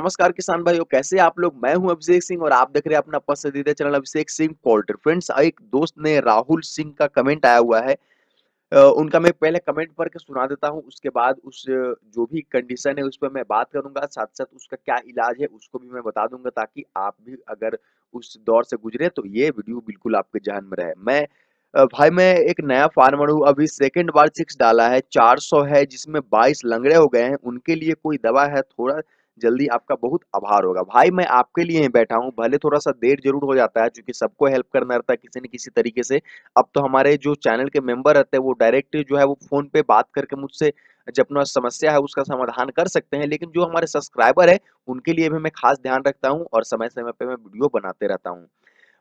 नमस्कार किसान भाइयों कैसे आप लोग मैं हूं अभिषेक सिंह और आप देख रहे हैं अपना पसंदीदा channel Abhishek Singh poultry friends एक दोस्त ने राहुल सिंह का कमेंट आया हुआ है उनका मैं पहले कमेंट पढ़ के सुना देता हूं उसके बाद उस जो भी कंडीशन है उस पर मैं बात करूंगा साथ साथ उसका क्या इलाज है उसको भी मैं बता दूंगा ताकि आप भी अगर उस दौर से गुजरे तो ये वीडियो बिल्कुल आपके जहन में रहे मैं भाई मैं एक नया फार्मर हूँ अभी सेकेंड बार सिक्स डाला है चार है जिसमें बाईस लंगड़े हो गए हैं उनके लिए कोई दवा है थोड़ा जल्दी आपका बहुत आभार होगा भाई मैं आपके लिए ही बैठा हूँ भले थोड़ा सा देर जरूर हो जाता है क्योंकि सबको हेल्प करना रहता है किसी न किसी तरीके से अब तो हमारे जो चैनल के मेंबर रहते हैं वो डायरेक्ट जो है वो फ़ोन पे बात करके मुझसे जब अपना समस्या है उसका समाधान कर सकते हैं लेकिन जो हमारे सब्सक्राइबर है उनके लिए भी मैं खास ध्यान रखता हूँ और समय समय पर मैं वीडियो बनाते रहता हूँ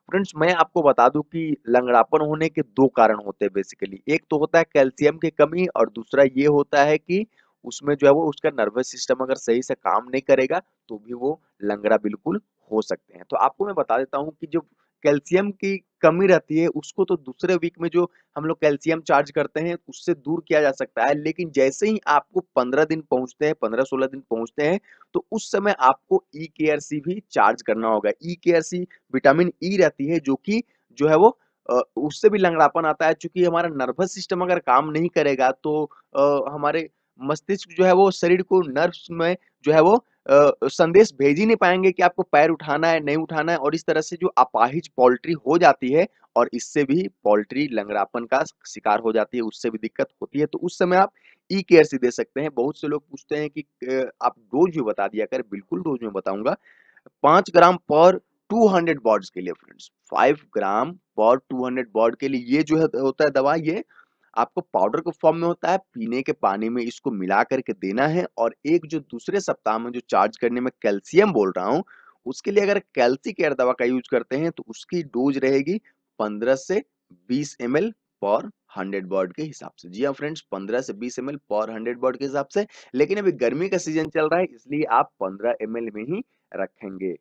फ्रेंड्स मैं आपको बता दूं कि लंगड़ापन होने के दो कारण होते हैं बेसिकली एक तो होता है कैल्शियम की कमी और दूसरा ये होता है कि उसमें जो है वो उसका नर्वस सिस्टम अगर सही से काम नहीं करेगा तो भी वो लंगड़ा बिल्कुल हो सकते हैं तो आपको मैं बता देता हूँ कि जो कैल्शियम की कमी रहती है उसको तो दूसरे वीक में जो हम लोग कैल्शियम चार्ज करते हैं उससे दूर किया जा सकता है लेकिन जैसे ही आपको पंद्रह दिन पहुंचते हैं पंद्रह सोलह दिन पहुंचते हैं तो उस समय आपको ई e के भी चार्ज करना होगा ई के विटामिन ई रहती है जो कि जो है वो उससे भी लंगड़ापन आता है चूंकि हमारा नर्वस सिस्टम अगर काम नहीं करेगा तो हमारे मस्तिष्क जो है वो शरीर को नर्व्स में जो है वो संदेश भेज ही नहीं पाएंगे कि आपको पैर उठाना है नहीं उठाना है और इस तरह से जो अपाहिज पोल्ट्री हो जाती है और इससे भी पोल्ट्री लंगड़ापन का शिकार हो जाती है उससे भी दिक्कत होती है तो उस समय आप ई केयर से दे सकते हैं बहुत से लोग पूछते हैं कि आप डोज में बता दिया कर बिल्कुल डोज में बताऊंगा पांच ग्राम पर 200 हंड्रेड के लिए फ्रेंड्स 5 ग्राम पर 200 हंड्रेड के लिए ये जो है होता है दवा ये आपको पाउडर के फॉर्म में होता है पीने के पानी में इसको मिला करके देना है और एक जो दूसरे सप्ताह में जो चार्ज करने में कैल्सियम बोल रहा हूँ उसके लिए अगर कैल्सी केयर दवा का यूज करते हैं तो उसकी डोज रहेगी पंद्रह से बीस एम पर हंड्रेड बर्ड के हिसाब से जी हाँ फ्रेंड्स पंद्रह से बीस एम पर हंड्रेड बर्ड के हिसाब से लेकिन अभी गर्मी का सीजन चल रहा है इसलिए आप पंद्रह एम में ही रखेंगे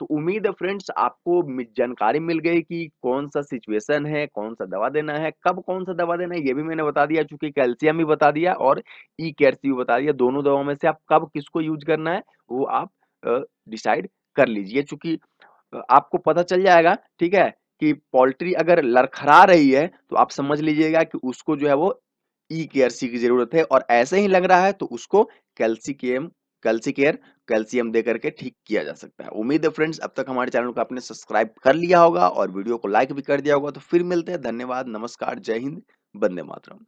तो उम्मीद है फ्रेंड्स आपको जानकारी मिल गई कि कौन सा सिचुएशन है कौन सा दवा देना है कब कौन सा दवा देना है ये भी मैंने बता दिया चूंकि कैल्शियम भी बता दिया और ई कैल्सी भी बता दिया दोनों दवाओं में से आप कब किसको यूज करना है वो आप डिसाइड कर लीजिए चूंकि आपको पता चल जाएगा ठीक है कि पोल्ट्री अगर लड़खड़ा रही है तो आप समझ लीजिएगा कि उसको जो है वो ई केयर सी की जरूरत है और ऐसे ही लग रहा है तो उसको कैल्सिकम कैल्सिकेयर कैल्सियम दे करके ठीक किया जा सकता है उम्मीद है फ्रेंड्स अब तक हमारे चैनल को आपने सब्सक्राइब कर लिया होगा और वीडियो को लाइक भी कर दिया होगा तो फिर मिलते हैं धन्यवाद नमस्कार जय हिंद बंदे मातरम